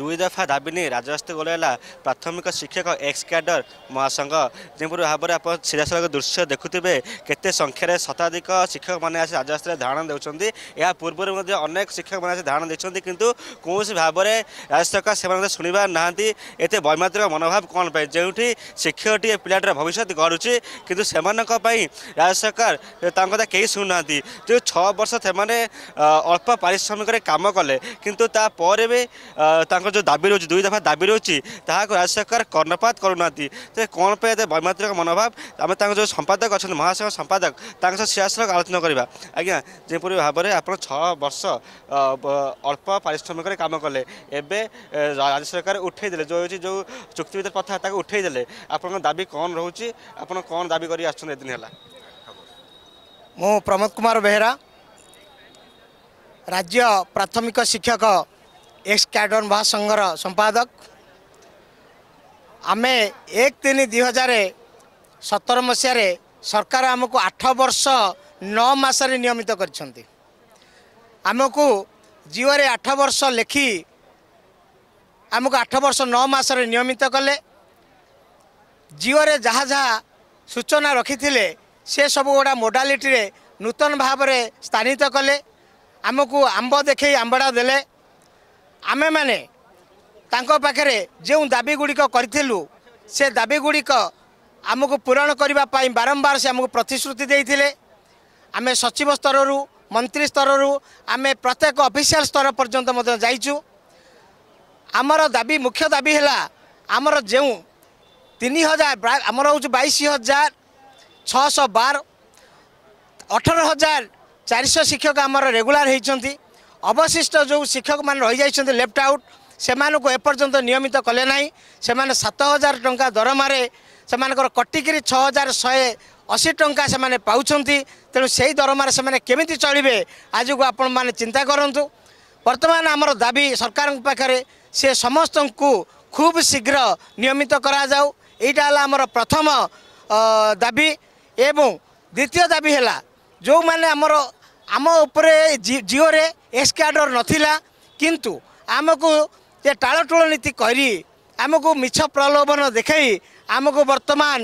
ଦୁଇ ଦଫା ଦାବି ନେଇ ରାଜରାସ୍ତା ଓହ୍ଲାଇଲା ପ୍ରାଥମିକ ଶିକ୍ଷକ ଏକ୍ସ କ୍ୟାଡର ମହାସଂଘ ଯେପରି ଭାବରେ ଆପଣ ସିଧାସଳଖ ଦୃଶ୍ୟ ଦେଖୁଥିବେ କେତେ ସଂଖ୍ୟାରେ ଶତାଧିକ ଶିକ୍ଷକମାନେ ଆସି ରାଜରାସ୍ତାରେ ଧାରଣା ଦେଉଛନ୍ତି ଏହା ପୂର୍ବରୁ ମଧ୍ୟ ଅନେକ ଶିକ୍ଷକମାନେ ଆସି ଧାରଣା ଦେଇଛନ୍ତି କିନ୍ତୁ କୌଣସି ଭାବରେ ରାଜ୍ୟ ସରକାର ସେମାନେ ଶୁଣିବାର ନାହାନ୍ତି ଏତେ ବୈମାତ୍ରିକ ମନୋଭାବ କ'ଣ ପାଇଁ ଯେଉଁଠି ଶିକ୍ଷକଟିଏ ପିଲାଟିର ଭବିଷ୍ୟତ ଗଢ଼ୁଛି କିନ୍ତୁ ସେମାନଙ୍କ ପାଇଁ ରାଜ୍ୟ ସରକାର ତାଙ୍କ କଥା କେହି ଶୁଣୁନାହାନ୍ତି ଯେଉଁ ଛଅ ବର୍ଷ ସେମାନେ ଅଳ୍ପ ପାରିଶ୍ରମିକରେ କାମ କଲେ କିନ୍ତୁ ତାପରେ ବି ତାଙ୍କ ତାଙ୍କର ଯେଉଁ ଦାବି ରହୁଛି ଦୁଇ ଦଫା ଦାବି ରହୁଛି ତାହାକୁ ରାଜ୍ୟ ସରକାର କର୍ଣ୍ଣପାତ କରୁନାହାନ୍ତି ସେ କ'ଣ ପାଇଁ ଏତେ ବୈମାତ୍ରିକ ମନୋଭାବ ଆମେ ତାଙ୍କ ଯେଉଁ ସମ୍ପାଦକ ଅଛନ୍ତି ମହାସଂଘ ସମ୍ପାଦକ ତାଙ୍କ ସହ ସିଧାସଳଖ ଆଲୋଚନା କରିବା ଆଜ୍ଞା ଯେପରି ଭାବରେ ଆପଣ ଛଅ ବର୍ଷ ଅଳ୍ପ ପାରିଶ୍ରମିକରେ କାମ କଲେ ଏବେ ରାଜ୍ୟ ସରକାର ଦେଲେ ଯେଉଁ ହେଉଛି ଯେଉଁ ଚୁକ୍ତି ଭିତରେ କଥା ତାକୁ ଉଠାଇଦେଲେ ଆପଣଙ୍କ ଦାବି କ'ଣ ରହୁଛି ଆପଣ କ'ଣ ଦାବି କରି ଆସୁଛନ୍ତି ଏଦିନ ହେଲା ମୁଁ ପ୍ରମୋଦ କୁମାର ବେହେରା ରାଜ୍ୟ ପ୍ରାଥମିକ ଶିକ୍ଷକ ଏକ୍ସକ୍ୟାଡ୍ରନ୍ ବା ସଂଘର ସମ୍ପାଦକ ଆମେ ଏକ ତିନି ଦୁଇ ହଜାର ସତର ମସିହାରେ ସରକାର ଆମକୁ ଆଠ ବର୍ଷ ନଅ ମାସରେ ନିୟମିତ କରିଛନ୍ତି ଆମକୁ ଜିଓରେ ଆଠ ବର୍ଷ ଲେଖି ଆମକୁ ଆଠ ବର୍ଷ ନଅ ମାସରେ ନିୟମିତ କଲେ ଜିଓରେ ଯାହା ଯାହା ସୂଚନା ରଖିଥିଲେ ସେ ସବୁ ଗୁଡ଼ା ମୋଡ଼ାଲିଟିରେ ନୂତନ ଭାବରେ ସ୍ଥାନିତ କଲେ ଆମକୁ ଆମ୍ବ ଦେଖେଇ ଆମ୍ବଡ଼ା ଦେଲେ ଆମେମାନେ ତାଙ୍କ ପାଖରେ ଯେଉଁ ଦାବିଗୁଡ଼ିକ କରିଥିଲୁ ସେ ଦାବିଗୁଡ଼ିକ ଆମକୁ ପୂରଣ କରିବା ପାଇଁ ବାରମ୍ବାର ସେ ଆମକୁ ପ୍ରତିଶ୍ରୁତି ଦେଇଥିଲେ ଆମେ ସଚିବ ସ୍ତରରୁ ମନ୍ତ୍ରୀ ସ୍ତରରୁ ଆମେ ପ୍ରତ୍ୟେକ ଅଫିସିଆଲ ସ୍ତର ପର୍ଯ୍ୟନ୍ତ ମଧ୍ୟ ଯାଇଛୁ ଆମର ଦାବି ମୁଖ୍ୟ ଦାବି ହେଲା ଆମର ଯେଉଁ ତିନି ହଜାର ଆମର ହେଉଛି ବାଇଶ ହଜାର ଛଅଶହ ବାର ଅଠର ହଜାର ଚାରିଶହ ଶିକ୍ଷକ ଆମର ରେଗୁଲାର ହୋଇଛନ୍ତି ଅବଶିଷ୍ଟ ଯେଉଁ ଶିକ୍ଷକମାନେ ରହିଯାଇଛନ୍ତି ଲେଫ୍ଟ ଆଉଟ୍ ସେମାନଙ୍କୁ ଏପର୍ଯ୍ୟନ୍ତ ନିୟମିତ କଲେ ନାହିଁ ସେମାନେ ସାତ ହଜାର ଟଙ୍କା ଦରମାରେ ସେମାନଙ୍କର କଟିକିରି ଛଅ ହଜାର ଶହେ ଅଶୀ ଟଙ୍କା ସେମାନେ ପାଉଛନ୍ତି ତେଣୁ ସେହି ଦରମାରେ ସେମାନେ କେମିତି ଚଳିବେ ଆଜିକୁ ଆପଣମାନେ ଚିନ୍ତା କରନ୍ତୁ ବର୍ତ୍ତମାନ ଆମର ଦାବି ସରକାରଙ୍କ ପାଖରେ ସେ ସମସ୍ତଙ୍କୁ ଖୁବ୍ ଶୀଘ୍ର ନିୟମିତ କରାଯାଉ ଏଇଟା ହେଲା ଆମର ପ୍ରଥମ ଦାବି ଏବଂ ଦ୍ୱିତୀୟ ଦାବି ହେଲା ଯେଉଁମାନେ ଆମର ଆମ ଉପରେ ଜିଓରେ ଏସ୍କାଡ଼ର ନଥିଲା କିନ୍ତୁ ଆମକୁ ଏ ଟାଳଟୁଳ ନୀତି କରି ଆମକୁ ମିଛ ପ୍ରଲୋଭନ ଦେଖାଇ ଆମକୁ ବର୍ତ୍ତମାନ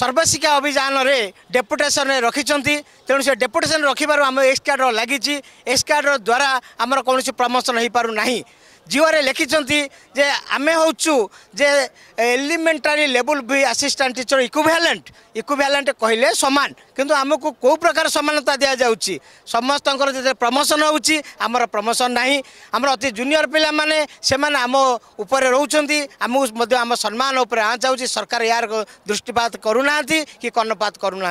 ସର୍ବଶିକ୍ଷା ଅଭିଯାନରେ ଡେପୁଟେସନରେ ରଖିଛନ୍ତି ତେଣୁ ସେ ଡେପୁଟେସନ ରଖିବାରୁ ଆମ ଏକ୍ସ କାର୍ଡ଼ ଲାଗିଛି ଏକ୍ସ କାର୍ଡ଼ର ଦ୍ୱାରା ଆମର କୌଣସି ପ୍ରମୋସନ ହୋଇପାରୁନାହିଁ জিওরে লিখিছেন যে আমি হচ্ছু যে এলিমেন্টারি লেভেল বি আসিষ্টাট টিচর ইকুভ্যালেন্ট ইকুভ্যালেন্ট কহিলে সমান কিন্তু আমি কেউ প্রকার সমানতা দিয়া যাচ্ছি সমস্ত যেতে প্রমোশন হচ্ছে আমার প্রমোশন না আমার অতি জুনিয়র পিলা মানে সে আম উপরে রোচান আমি আম সম্মান উপরে আঁচ যাচ্ছি সরকার ইয়ার দৃষ্টিপাত করু না কি কর্ণপাত করু না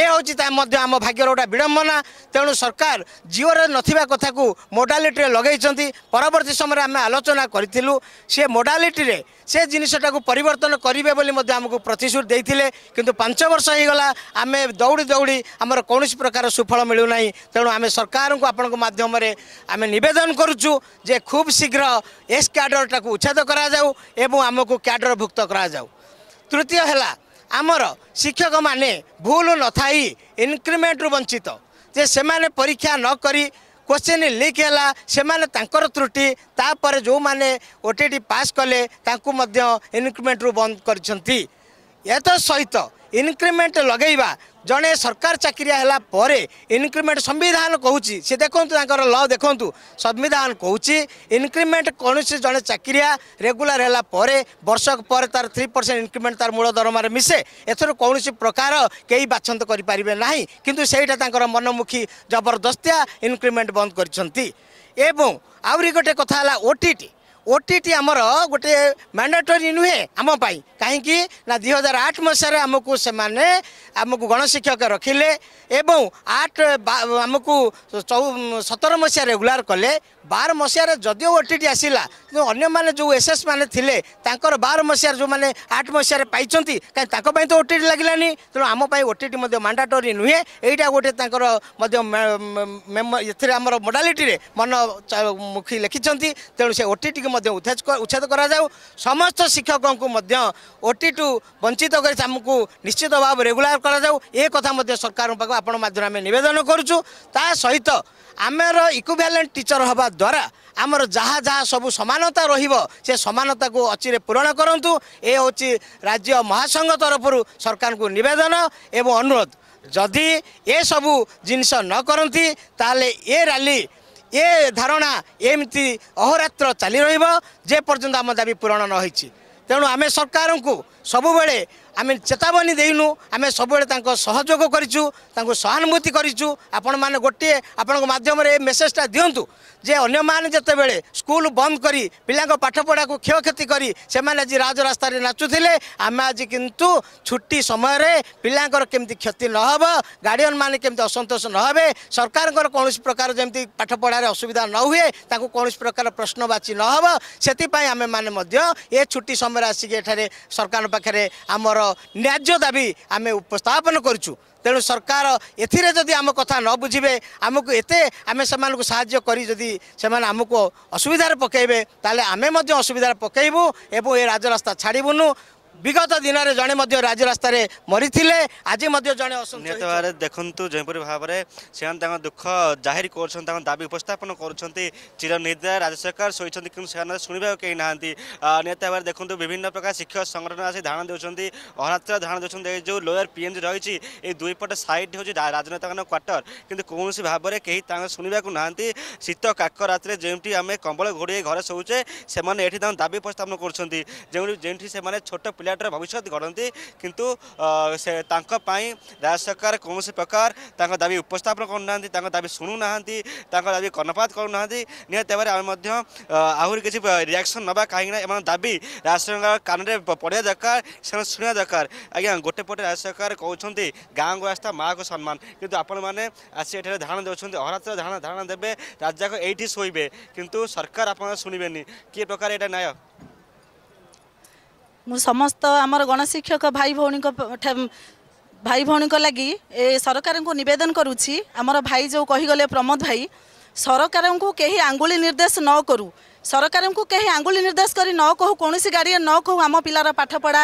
এ হচ্ছে তা মধ্যে আম ভাগ্যর গোটা বিড়ম্বনা তেমন সরকার জিওরে নথিবা কথাকু মোডালিটিরে লগাইছেন পরবর্তী সময় ଆମେ ଆଲୋଚନା କରିଥିଲୁ ସେ ମୋଡାଲିଟିରେ ସେ ଜିନିଷଟାକୁ ପରିବର୍ତ୍ତନ କରିବେ ବୋଲି ମଧ୍ୟ ଆମକୁ ପ୍ରତିଶ୍ରୁତି ଦେଇଥିଲେ କିନ୍ତୁ ପାଞ୍ଚ ବର୍ଷ ହୋଇଗଲା ଆମେ ଦୌଡ଼ି ଦୌଡ଼ି ଆମର କୌଣସି ପ୍ରକାର ସୁଫଳ ମିଳୁନାହିଁ ତେଣୁ ଆମେ ସରକାରଙ୍କୁ ଆପଣଙ୍କ ମାଧ୍ୟମରେ ଆମେ ନିବେଦନ କରୁଛୁ ଯେ ଖୁବ୍ ଶୀଘ୍ର ଏସ୍ କ୍ୟାଡରଟାକୁ ଉଚ୍ଛେଦ କରାଯାଉ ଏବଂ ଆମକୁ କ୍ୟାଡରଭୁକ୍ତ କରାଯାଉ ତୃତୀୟ ହେଲା ଆମର ଶିକ୍ଷକମାନେ ଭୁଲ ନଥାଇ ଇନକ୍ରିମେଣ୍ଟରୁ ବଞ୍ଚିତ ଯେ ସେମାନେ ପରୀକ୍ଷା ନକରି କ୍ୱଶ୍ଚିନ୍ ଲିକ୍ ହେଲା ସେମାନେ ତାଙ୍କର ତ୍ରୁଟି ତାପରେ ଯେଉଁମାନେ ଓ ପାସ୍ କଲେ ତାଙ୍କୁ ମଧ୍ୟ ଇନ୍କ୍ରିମେଣ୍ଟରୁ ବନ୍ଦ କରିଛନ୍ତି ଏତତ୍ ସହିତ ଇନକ୍ରିମେଣ୍ଟ ଲଗେଇବା ଜଣେ ସରକାର ଚାକିରିଆ ହେଲା ପରେ ଇନକ୍ରିମେଣ୍ଟ ସମ୍ବିଧାନ କହୁଛି ସେ ଦେଖନ୍ତୁ ତାଙ୍କର ଲ ଦେଖନ୍ତୁ ସମ୍ବିଧାନ କହୁଛି ଇନକ୍ରିମେଣ୍ଟ କୌଣସି ଜଣେ ଚାକିରିଆ ରେଗୁଲାର ହେଲା ପରେ ବର୍ଷକ ପରେ ତାର ଥ୍ରୀ ପରସେଣ୍ଟ ଇନକ୍ରିମେଣ୍ଟ ତାର ମୂଳ ଦରମାରେ ମିଶେ ଏଥିରୁ କୌଣସି ପ୍ରକାର କେହି ବାଛନ୍ତ କରିପାରିବେ ନାହିଁ କିନ୍ତୁ ସେଇଟା ତାଙ୍କର ମନମୁଖୀ ଜବରଦସ୍ତିଆ ଇନକ୍ରିମେଣ୍ଟ ବନ୍ଦ କରିଛନ୍ତି ଏବଂ ଆହୁରି ଗୋଟେ କଥା ହେଲା ଓଟିଟି ଓଟିଟି ଆମର ଗୋଟିଏ ମ୍ୟାଣ୍ଡାଟୋରୀ ନୁହେଁ ଆମ ପାଇଁ କାହିଁକି ନା ଦୁଇ ହଜାର ଆଠ ମସିହାରେ ଆମକୁ ସେମାନେ ଆମକୁ ଗଣଶିକ୍ଷକ ରଖିଲେ ଏବଂ ଆଠ ଆମକୁ ସତର ମସିହା ରେଗୁଲାର କଲେ ବାର ମସିହାରେ ଯଦିଓ ଓ ଟି ଟି ଆସିଲା କିନ୍ତୁ ଅନ୍ୟମାନେ ଯେଉଁ ଏସ୍ ଏସ୍ ମାନେ ଥିଲେ ତାଙ୍କର ବାର ମସିହାରେ ଯେଉଁମାନେ ଆଠ ମସିହାରେ ପାଇଛନ୍ତି କାହିଁକି ତାଙ୍କ ପାଇଁ ତ ଓ ଟି ଟି ଲାଗିଲାନି ତେଣୁ ଆମ ପାଇଁ ଓ ଟି ଟି ମଧ୍ୟ ମାଣ୍ଡାଟୋରି ନୁହେଁ ଏଇଟା ଗୋଟେ ତାଙ୍କର ମଧ୍ୟ ଏଥିରେ ଆମର ମୋଡାଲିଟିରେ ମନ ମୁଖୀ ଲେଖିଛନ୍ତି ତେଣୁ ସେ ଓ ଟି ଟିକୁ ମଧ୍ୟ ଉଚ୍ଛେଦ ଉଚ୍ଛେଦ କରାଯାଉ ସମସ୍ତ ଶିକ୍ଷକଙ୍କୁ ମଧ୍ୟ ଓ ଟିଠୁ ବଞ୍ଚିତ କରି ଆମକୁ ନିଶ୍ଚିତ ଭାବେ ରେଗୁଲାର କରାଯାଉ ଏ କଥା ମଧ୍ୟ ସରକାରଙ୍କ ପାଖକୁ ଆପଣ ମାଧ୍ୟମରେ ଆମେ ନିବେଦନ କରୁଛୁ ତା ସହିତ ଆମର ଇକ୍ୟୁଭାଲେଣ୍ଟ ଟିଚର ହେବା ଦ୍ୱାରା ଆମର ଯାହା ଯାହା ସବୁ ସମାନତା ରହିବ ସେ ସମାନତାକୁ ଅଚିରେ ପୂରଣ କରନ୍ତୁ ଏ ହେଉଛି ରାଜ୍ୟ ମହାସଂଘ ତରଫରୁ ସରକାରଙ୍କୁ ନିବେଦନ ଏବଂ ଅନୁରୋଧ ଯଦି ଏସବୁ ଜିନିଷ ନ କରନ୍ତି ତାହେଲେ ଏ ରାଲି ଏ ଧାରଣା ଏମିତି ଅହରାତ୍ର ଚାଲି ରହିବ ଯେ ପର୍ଯ୍ୟନ୍ତ ଆମ ଦାବି ପୂରଣ ନ ହୋଇଛି ତେଣୁ ଆମେ ସରକାରଙ୍କୁ ସବୁବେଳେ ଆମେ ଚେତାବନୀ ଦେଇନୁ ଆମେ ସବୁବେଳେ ତାଙ୍କ ସହଯୋଗ କରିଛୁ ତାଙ୍କୁ ସହାନୁଭୂତି କରିଛୁ ଆପଣମାନେ ଗୋଟିଏ ଆପଣଙ୍କ ମାଧ୍ୟମରେ ଏ ମେସେଜ୍ଟା ଦିଅନ୍ତୁ ଯେ ଅନ୍ୟମାନେ ଯେତେବେଳେ ସ୍କୁଲ ବନ୍ଦ କରି ପିଲାଙ୍କ ପାଠପଢ଼ାକୁ କ୍ଷୟକ୍ଷତି କରି ସେମାନେ ଆଜି ରାଜରାସ୍ତାରେ ନାଚୁଥିଲେ ଆମେ ଆଜି କିନ୍ତୁ ଛୁଟି ସମୟରେ ପିଲାଙ୍କର କେମିତି କ୍ଷତି ନ ହେବ ଗାର୍ଡିଆନମାନେ କେମିତି ଅସନ୍ତୋଷ ନ ହେବେ ସରକାରଙ୍କର କୌଣସି ପ୍ରକାର ଯେମିତି ପାଠପଢ଼ାରେ ଅସୁବିଧା ନ ହୁଏ ତାଙ୍କୁ କୌଣସି ପ୍ରକାର ପ୍ରଶ୍ନବାଚୀ ନ ହେବ ସେଥିପାଇଁ ଆମେମାନେ ମଧ୍ୟ ଏ ଛୁଟି ସମୟରେ ଆସିକି ଏଠାରେ ସରକାରଙ୍କ ପାଖରେ ଆମର ନ୍ୟାଯ୍ୟ ଦାବି ଆମେ ଉପସ୍ଥାପନ କରୁଛୁ ତେଣୁ ସରକାର ଏଥିରେ ଯଦି ଆମ କଥା ନ ବୁଝିବେ ଆମକୁ ଏତେ ଆମେ ସେମାନଙ୍କୁ ସାହାଯ୍ୟ କରି ଯଦି ସେମାନେ ଆମକୁ ଅସୁବିଧାରେ ପକାଇବେ ତାହେଲେ ଆମେ ମଧ୍ୟ ଅସୁବିଧାରେ ପକାଇବୁ ଏବଂ ଏ ରାଜରାସ୍ତା ଛାଡ଼ିବୁନୁ বিগত দিনের জনে মধ্যে রাজ্য রাস্তায় মরিলে আজ জনে অসুস্থ ভাবে দেখুন যেপরি ভাবে সে দুঃখ জাহির করছেন তাঁর দাবি উপস্থাপন করছেন চির নির্দয় রাজ্য সরকার শুয়েছেন কিন্তু সে শুণবা কে না নিহত ভাবে দেখুন বিভিন্ন প্রকার শিক্ষক সংগঠন আসি ধারণা দিচ্ছেন অহরাত্র ধারণা দিচ্ছেন এই যে লোয়ার পিএমজি রয়েছে এই দুইপট সাইড হচ্ছে রাজনেতা কোয়ার্টর কিন্তু কৌশি ভাবে কে তা শুণবা না শীত কাক রাত্রে যেটি আমি কম্বল ঘোড়িয়ে ঘরে শোচে সে এটি তাঁর দাবি উপস্থাপন করছেন যেটি সে ছোট ପିଲାଟିର ଭବିଷ୍ୟତ ଗଢ଼ନ୍ତି କିନ୍ତୁ ସେ ତାଙ୍କ ପାଇଁ ରାଜ୍ୟ ସରକାର କୌଣସି ପ୍ରକାର ତାଙ୍କ ଦାବି ଉପସ୍ଥାପନ କରୁନାହାନ୍ତି ତାଙ୍କ ଦାବି ଶୁଣୁନାହାନ୍ତି ତାଙ୍କ ଦାବି କର୍ଣ୍ଣପାତ କରୁନାହାନ୍ତି ନିହାତି ଭାବରେ ଆମେ ମଧ୍ୟ ଆହୁରି କିଛି ରିଆକ୍ସନ୍ ନେବା କାହିଁକିନା ଏମାନଙ୍କ ଦାବି ରାଜ୍ୟ ସରକାର କାନରେ ପଡ଼ିବା ଦରକାର ସେମାନେ ଶୁଣିବା ଦରକାର ଆଜ୍ଞା ଗୋଟେ ପଟେ ରାଜ୍ୟ ସରକାର କହୁଛନ୍ତି ଗାଁକୁ ଆସ୍ଥା ମାଆକୁ ସମ୍ମାନ କିନ୍ତୁ ଆପଣମାନେ ଆସି ଏଠାରେ ଧାରଣା ଦେଉଛନ୍ତି ଅହରାତ୍ର ଧାରଣା ଧାରଣା ଦେବେ ରାଜାକୁ ଏଇଠି ଶୋଇବେ କିନ୍ତୁ ସରକାର ଆପଣ ଶୁଣିବେନି କିଏ ପ୍ରକାର ଏଇଟା ନ୍ୟାୟ ମୁଁ ସମସ୍ତ ଆମର ଗଣଶିକ୍ଷକ ଭାଇ ଭଉଣୀଙ୍କ ଭାଇ ଭଉଣୀଙ୍କ ଲାଗି ଏ ସରକାରଙ୍କୁ ନିବେଦନ କରୁଛି ଆମର ଭାଇ ଯେଉଁ କହିଗଲେ ପ୍ରମୋଦ ଭାଇ ସରକାରଙ୍କୁ କେହି ଆଙ୍ଗୁଳି ନିର୍ଦ୍ଦେଶ ନ କରୁ ସରକାରଙ୍କୁ କେହି ଆଙ୍ଗୁଳି ନିର୍ଦ୍ଦେଶ କରି ନ କହୁ କୌଣସି ଗାଡ଼ିଏ ନ କହୁ ଆମ ପିଲାର ପାଠପଢ଼ା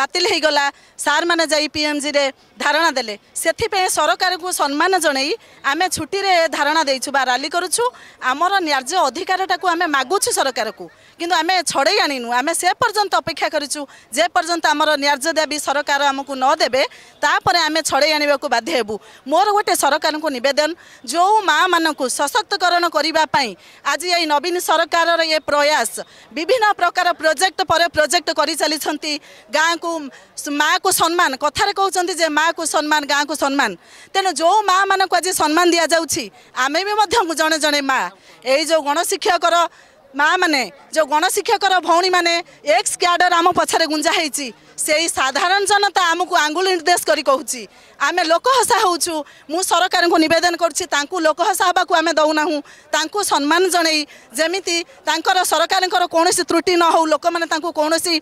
ବାତିଲ ହୋଇଗଲା ସାର୍ମାନେ ଯାଇ ପିଏମ୍ଜିରେ ଧାରଣା ଦେଲେ ସେଥିପାଇଁ ସରକାରଙ୍କୁ ସମ୍ମାନ ଜଣାଇ ଆମେ ଛୁଟିରେ ଧାରଣା ଦେଇଛୁ ବା ରାଲି କରୁଛୁ ଆମର ନ୍ୟାର୍ଯ୍ୟ ଅଧିକାରଟାକୁ ଆମେ ମାଗୁଛୁ ସରକାରକୁ କିନ୍ତୁ ଆମେ ଛଡ଼େଇ ଆଣିନୁ ଆମେ ସେ ପର୍ଯ୍ୟନ୍ତ ଅପେକ୍ଷା କରିଛୁ ଯେପର୍ଯ୍ୟନ୍ତ ଆମର ନ୍ୟାର୍ଯ୍ୟ ଦାବି ସରକାର ଆମକୁ ନ ଦେବେ ତାପରେ ଆମେ ଛଡ଼େଇ ଆଣିବାକୁ ବାଧ୍ୟ ହେବୁ ମୋର ଗୋଟିଏ ସରକାରଙ୍କୁ ନିବେଦନ ଯେଉଁ ମାଆମାନଙ୍କୁ ସଶକ୍ତକରଣ କରିବା ପାଇଁ ଆଜି ଏଇ ନବୀନ ସରକାରର ଏ ପ୍ରୟାସ ବିଭିନ୍ନ ପ୍ରକାର ପ୍ରୋଜେକ୍ଟ ପରେ ପ୍ରୋଜେକ୍ଟ କରିଚାଲିଛନ୍ତି ଗାଁକୁ ମାଆକୁ ସମ୍ମାନ କଥାରେ କହୁଛନ୍ତି ଯେ ମା ଗାଁକୁ ସମ୍ମାନ ଗାଁକୁ ସମ୍ମାନ ତେଣୁ ଯେଉଁ ମାଆ ମାନଙ୍କୁ ଆଜି ସମ୍ମାନ ଦିଆଯାଉଛି ଆମେ ବି ମଧ୍ୟ ଜଣେ ଜଣେ ମାଆ ଏଇ ଯେଉଁ ଗଣଶିକ୍ଷକର ମାଆମାନେ ଯେଉଁ ଗଣଶିକ୍ଷକର ଭଉଣୀମାନେ ଏକ୍ସ କ୍ୟାଡର ଆମ ପଛରେ ଗୁଞ୍ଜା ହେଇଛି ସେଇ ସାଧାରଣ ଜନତା ଆମକୁ ଆଙ୍ଗୁଳି ନିର୍ଦ୍ଦେଶ କରି କହୁଛି ଆମେ ଲୋକହସା ହେଉଛୁ ମୁଁ ସରକାରଙ୍କୁ ନିବେଦନ କରୁଛି ତାଙ୍କୁ ଲୋକହସା ହେବାକୁ ଆମେ ଦେଉନାହୁଁ ତାଙ୍କୁ ସମ୍ମାନ ଜଣାଇ ଯେମିତି ତାଙ୍କର ସରକାରଙ୍କର କୌଣସି ତ୍ରୁଟି ନ ହେଉ ଲୋକମାନେ ତାଙ୍କୁ କୌଣସି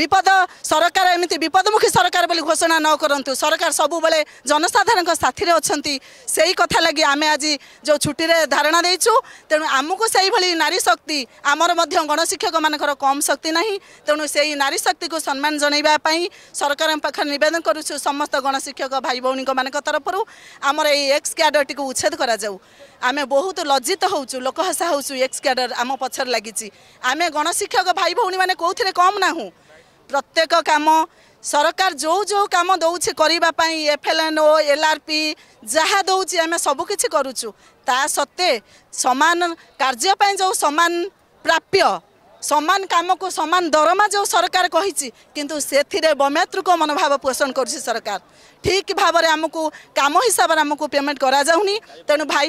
ବିପଦ ସରକାର ଏମିତି ବିପଦମୁଖୀ ସରକାର ବୋଲି ଘୋଷଣା ନ କରନ୍ତୁ ସରକାର ସବୁବେଳେ ଜନସାଧାରଣଙ୍କ ସାଥିରେ ଅଛନ୍ତି ସେଇ କଥା ଲାଗି ଆମେ ଆଜି ଯେଉଁ ଛୁଟିରେ ଧାରଣା ଦେଇଛୁ ତେଣୁ ଆମକୁ ସେଇଭଳି ନାରୀ ଶକ୍ତି ଆମର ମଧ୍ୟ ଗଣଶିକ୍ଷକମାନଙ୍କର କମ୍ ଶକ୍ତି ନାହିଁ ତେଣୁ ସେଇ ନାରୀ ଶକ୍ତିକୁ ସମ୍ମାନ ଜଣାଇବା ପାଇଁ ସରକାରଙ୍କ ପାଖରେ ନିବେଦନ କରୁଛୁ ସମସ୍ତ ଗଣଶିକ୍ଷକ ଭାଇ ଭଉଣୀଙ୍କମାନଙ୍କ ତରଫରୁ ଆମର ଏଇ ଏକ୍ସ କ୍ୟାଡରଟିକୁ ଉଚ୍ଛେଦ କରାଯାଉ ଆମେ ବହୁତ ଲଜ୍ଜିତ ହେଉଛୁ ଲୋକହସା ହେଉଛୁ ଏକ୍ସ କ୍ୟାଡର ଆମ ପଛରେ ଲାଗିଛି ଆମେ ଗଣଶିକ୍ଷକ ଭାଇ ଭଉଣୀମାନେ କେଉଁଥିରେ କମ୍ ନାହୁଁ ପ୍ରତ୍ୟେକ କାମ ସରକାର ଯେଉଁ ଯେଉଁ କାମ ଦେଉଛି କରିବା ପାଇଁ ଏଫ୍ଏଲ୍ଏନ୍ଓ ଏଲ୍ଆର୍ପି ଯାହା ଦେଉଛି ଆମେ ସବୁକିଛି କରୁଛୁ ତା ସତ୍ତ୍ୱେ ସମାନ କାର୍ଯ୍ୟ ପାଇଁ ଯେଉଁ ସମାନ ପ୍ରାପ୍ୟ ସମାନ କାମକୁ ସମାନ ଦରମା ଯେଉଁ ସରକାର କହିଛି କିନ୍ତୁ ସେଥିରେ ବମ୍ୟାତୃକ ମନୋଭାବ ପୋଷଣ କରୁଛି ସରକାର ଠିକ୍ ଭାବରେ ଆମକୁ କାମ ହିସାବରେ ଆମକୁ ପେମେଣ୍ଟ କରାଯାଉନି ତେଣୁ ଭାଇ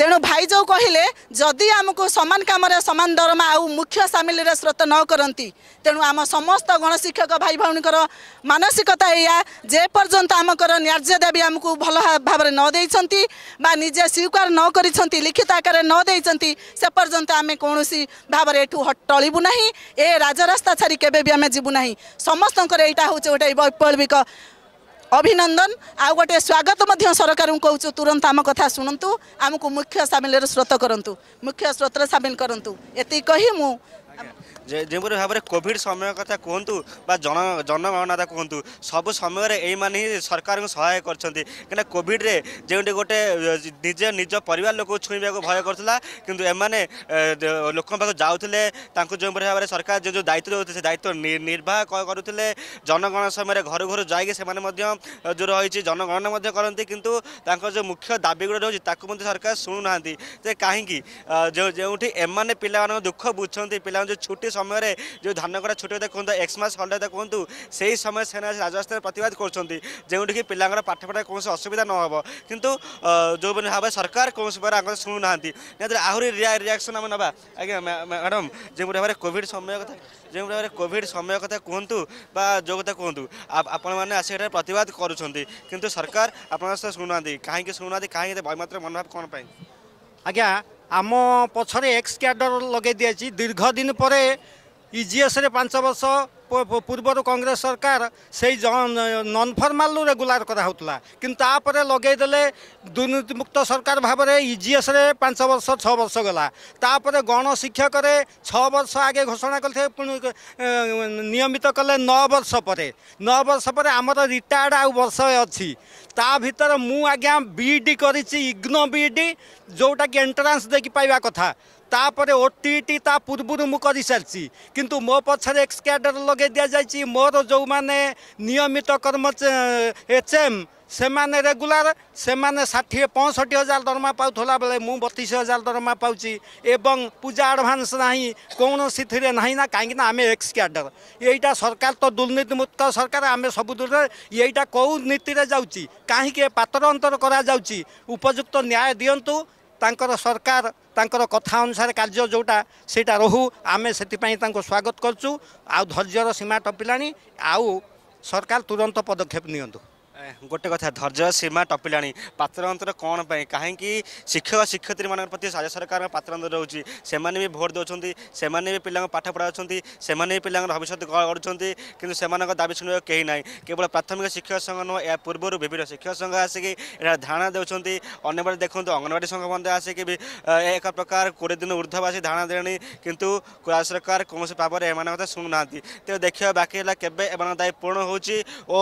तेणु जो कहिले जदि आमु समान काम समान दरमा आउ्य सामल स्रोत नकणु आम समस्त गणशिक्षक भाइ भौको मानसिकता यहाँ जमक न्याय दावी आमुक भा भएर नदेछे स्वीकार नक लिखित आकार नदेन्ट आमे कस भावु टलबु नै ए राजरास्ता छि केही समस्तको एटा हौ चाहिँ गए ଅଭିନନ୍ଦନ ଆଉ ଗୋଟିଏ ସ୍ୱାଗତ ମଧ୍ୟ ସରକାରଙ୍କୁ କହୁଛୁ ତୁରନ୍ତ ଆମ କଥା ଶୁଣନ୍ତୁ ଆମକୁ ମୁଖ୍ୟ ସାମିଲରେ ସ୍ରୋତ କରନ୍ତୁ ମୁଖ୍ୟ ସ୍ରୋତରେ ସାମିଲ କରନ୍ତୁ ଏତିକି କହି ମୁଁ যেপରି ଭାବରେ କୋଭିଡ଼ ସମୟ କଥା କୁହନ୍ତୁ ବା ଜନ ଜନଗଣନା କୁହନ୍ତୁ ସବୁ ସମୟରେ ଏଇମାନେ ହିଁ ସରକାରଙ୍କୁ ସହାୟ କରିଛନ୍ତି କାହିଁକିନା କୋଭିଡ଼ରେ ଯେଉଁଠି ଗୋଟେ ନିଜେ ନିଜ ପରିବାର ଲୋକକୁ ଛୁଇଁବାକୁ ଭୟ କରୁଥିଲା କିନ୍ତୁ ଏମାନେ ଲୋକଙ୍କ ପାଖକୁ ଯାଉଥିଲେ ତାଙ୍କୁ ଯେଉଁପରି ଭାବରେ ସରକାର ଯେଉଁ ଯେଉଁ ଦାୟିତ୍ୱ ଦେଉଥିଲେ ସେ ଦାୟିତ୍ୱ ନିର୍ବାହ କରୁଥିଲେ ଜନଗଣନା ସମୟରେ ଘରୁ ଘରୁ ଯାଇକି ସେମାନେ ମଧ୍ୟ ଯେଉଁ ରହିଛି ଜନଗଣନା ମଧ୍ୟ କରନ୍ତି କିନ୍ତୁ ତାଙ୍କର ଯେଉଁ ମୁଖ୍ୟ ଦାବିଗୁଡ଼ିକ ରହୁଛି ତାକୁ ମଧ୍ୟ ସରକାର ଶୁଣୁନାହାନ୍ତି ଯେ କାହିଁକି ଯେଉଁଠି ଏମାନେ ପିଲାମାନଙ୍କ ଦୁଃଖ ବୁଝନ୍ତି ପିଲାମାନେ ଯେଉଁ ଛୁଟି ସମୟରେ ଯେଉଁ ଧାନକଡ଼ା ଛୁଟିରେ ଦେଖନ୍ତୁ ଏକ୍ସମାସ୍ ହଲ୍ଡେ ଦେଖନ୍ତୁ ସେହି ସମୟରେ ସେମାନେ ରାଜସ୍ଥାନରେ ପ୍ରତିବାଦ କରୁଛନ୍ତି ଯେଉଁଠିକି ପିଲାଙ୍କର ପାଠ ପଢ଼ାରେ କୌଣସି ଅସୁବିଧା ନ ହେବ କିନ୍ତୁ ଯେଉଁମାନେ ଭାବେ ସରକାର କୌଣସି ଭାବରେ ଆଙ୍କର ଶୁଣୁନାହାନ୍ତି ନିହାତି ଆହୁରି ରିଆକ୍ସନ୍ ଆମେ ନେବା ଆଜ୍ଞା ମ୍ୟାଡ଼ାମ୍ ଯେଉଁଭଳି ଭାବରେ କୋଭିଡ଼ ସମୟ କଥା ଯେଉଁଭଳି ଭାବରେ କୋଭିଡ଼ ସମୟ କଥା କୁହନ୍ତୁ ବା ଯେଉଁ କଥା କୁହନ୍ତୁ ଆପଣମାନେ ଆସି ଏଠାରେ ପ୍ରତିବାଦ କରୁଛନ୍ତି କିନ୍ତୁ ସରକାର ଆପଣଙ୍କ ସହ ଶୁଣୁନାହାନ୍ତି କାହିଁକି ଶୁଣୁନାହାନ୍ତି କାହିଁକି ଏତେ ବୈମାତ୍ର ମନୋଭାବ କ'ଣ ପାଇଁ ଆଜ୍ଞା ଆମ ପଛରେ ଏକ୍ସ କ୍ୟାଡ଼ର ଲଗାଇ ଦିଆଯାଇଛି ଦୀର୍ଘ ଦିନ ପରେ ଇଜିଏସ୍ରେ ପାଞ୍ଚ ବର୍ଷ ପୂର୍ବରୁ କଂଗ୍ରେସ ସରକାର ସେଇ ନନ୍ ଫର୍ମାଲରୁ ରେଗୁଲାର କରାହେଉଥିଲା କିନ୍ତୁ ତାପରେ ଲଗେଇଦେଲେ ଦୁର୍ନୀତିମୁକ୍ତ ସରକାର ଭାବରେ ଇଜିଏସ୍ରେ ପାଞ୍ଚ ବର୍ଷ ଛଅ ବର୍ଷ ଗଲା ତାପରେ ଗଣଶିକ୍ଷକରେ ଛଅ ବର୍ଷ ଆଗେ ଘୋଷଣା କରିଥିଲେ ପୁଣି ନିୟମିତ କଲେ ନଅ ବର୍ଷ ପରେ ନଅ ବର୍ଷ ପରେ ଆମର ରିଟାୟାର୍ଡ଼ ଆଉ ବର୍ଷ ଅଛି ତା ଭିତରେ ମୁଁ ଆଜ୍ଞା ବିଇଡ଼ି କରିଛି ଇଗ୍ନୋ ବିଇଡ଼ି ଯେଉଁଟାକି ଏଣ୍ଟ୍ରାନ୍ସ ଦେଇକି ପାଇବା କଥା তাপরে ଓଟିଇଟି ତା ପୂର୍ବରୁ ମୁଁ କରିସାରିଛି କିନ୍ତୁ ମୋ ପଛରେ ଏକ୍ସ କ୍ୟାଡର ଲଗାଇ ଦିଆଯାଇଛି ମୋର ଯେଉଁମାନେ ନିୟମିତ କର୍ମଚା ଏଚ୍ଏମ୍ ସେମାନେ ରେଗୁଲାର ସେମାନେ ଷାଠିଏ ପଞ୍ଚଷଠି ହଜାର ଦରମା ପାଉଥିଲା ବେଳେ ମୁଁ ବତିଶ ହଜାର ଦରମା ପାଉଛି ଏବଂ ପୂଜା ଆଡ଼ଭାନ୍ସ ନାହିଁ କୌଣସିଥିରେ ନାହିଁ ନା କାହିଁକିନା ଆମେ ଏକ୍ସ କ୍ୟାଡର ଏଇଟା ସରକାର ତ ଦୁର୍ନୀତିମୁକ୍ତ ସରକାର ଆମେ ସବୁ ଦୂରରେ ଏଇଟା କେଉଁ ନୀତିରେ ଯାଉଛି କାହିଁକି ପାତର ଅନ୍ତର କରାଯାଉଛି ଉପଯୁକ୍ତ ନ୍ୟାୟ ଦିଅନ୍ତୁ ତାଙ୍କର ସରକାର ତାଙ୍କର କଥା ଅନୁସାରେ କାର୍ଯ୍ୟ ଯେଉଁଟା ସେଇଟା ରହୁ ଆମେ ସେଥିପାଇଁ ତାଙ୍କୁ ସ୍ୱାଗତ କରୁଛୁ ଆଉ ଧୈର୍ଯ୍ୟର ସୀମା ଟପିଲାଣି ଆଉ ସରକାର ତୁରନ୍ତ ପଦକ୍ଷେପ ନିଅନ୍ତୁ ଗୋଟେ କଥା ଧୈର୍ଯ୍ୟ ସୀମା ଟପିଲାଣି ପାତ୍ରାନ୍ତର କ'ଣ ପାଇଁ କାହିଁକି ଶିକ୍ଷକ ଶିକ୍ଷୟିତ୍ରୀମାନଙ୍କ ପ୍ରତି ରାଜ୍ୟ ସରକାରଙ୍କ ପାତ୍ରାନ୍ତର ରହୁଛି ସେମାନେ ବି ଭୋଟ୍ ଦେଉଛନ୍ତି ସେମାନେ ବି ପିଲାଙ୍କ ପାଠ ପଢ଼ାଉଛନ୍ତି ସେମାନେ ବି ପିଲାଙ୍କର ଭବିଷ୍ୟତ ଗଢ଼ୁଛନ୍ତି କିନ୍ତୁ ସେମାନଙ୍କ ଦାବି ଶୁଣିବାକୁ କେହି ନାହିଁ କେବଳ ପ୍ରାଥମିକ ଶିକ୍ଷକ ସଂଘ ନୁହଁ ଏହା ପୂର୍ବରୁ ବିଭିନ୍ନ ଶିକ୍ଷକ ସଂଘ ଆସିକି ଏହାର ଧାରଣା ଦେଉଛନ୍ତି ଅନ୍ୟପଟେ ଦେଖନ୍ତୁ ଅଙ୍ଗନବାଡ଼ି ସଂଘ ମଧ୍ୟ ଆସିକି ବି ଏକ ପ୍ରକାର କୋଡ଼ିଏ ଦିନ ଉର୍ଦ୍ଧ୍ୱ ଆସି ଧାରଣା ଦେଲେଣି କିନ୍ତୁ ରାଜ୍ୟ ସରକାର କୌଣସି ଭାବରେ ଏମାନଙ୍କ କଥା ଶୁଣୁନାହାନ୍ତି ତେବେ ଦେଖିବା ବାକି ହେଲା କେବେ ଏମାନଙ୍କ ଦାୟୀ ପୂରଣ ହେଉଛି ଓ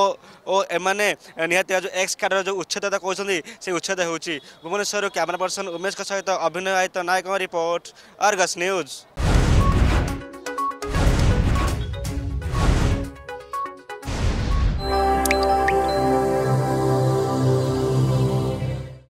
ଓ ଏମାନେ ନିହାତି ଯେଉଁ ଏକ୍ସ କାର୍ଡ଼ର ଯେଉଁ ଉଚ୍ଛେଦତା କହୁଛନ୍ତି ସେ ଉଚ୍ଛେଦ ହେଉଛି ଭୁବନେଶ୍ୱରରୁ କ୍ୟାମେରା ପର୍ସନ ଉମେଶଙ୍କ ସହିତ ଅଭିନୟ ଆୟତ ନାୟକଙ୍କ ରିପୋର୍ଟ ଆର୍ଗସ୍ ନ୍ୟୁଜ୍